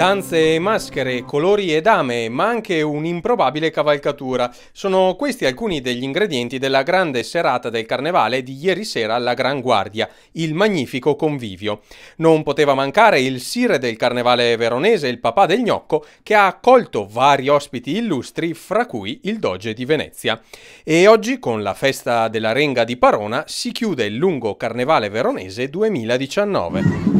Danze e maschere, colori e dame, ma anche un'improbabile cavalcatura. Sono questi alcuni degli ingredienti della grande serata del carnevale di ieri sera alla Gran Guardia, il magnifico convivio. Non poteva mancare il sire del carnevale veronese, il papà del gnocco, che ha accolto vari ospiti illustri, fra cui il doge di Venezia. E oggi, con la festa della Renga di Parona, si chiude il lungo carnevale veronese 2019.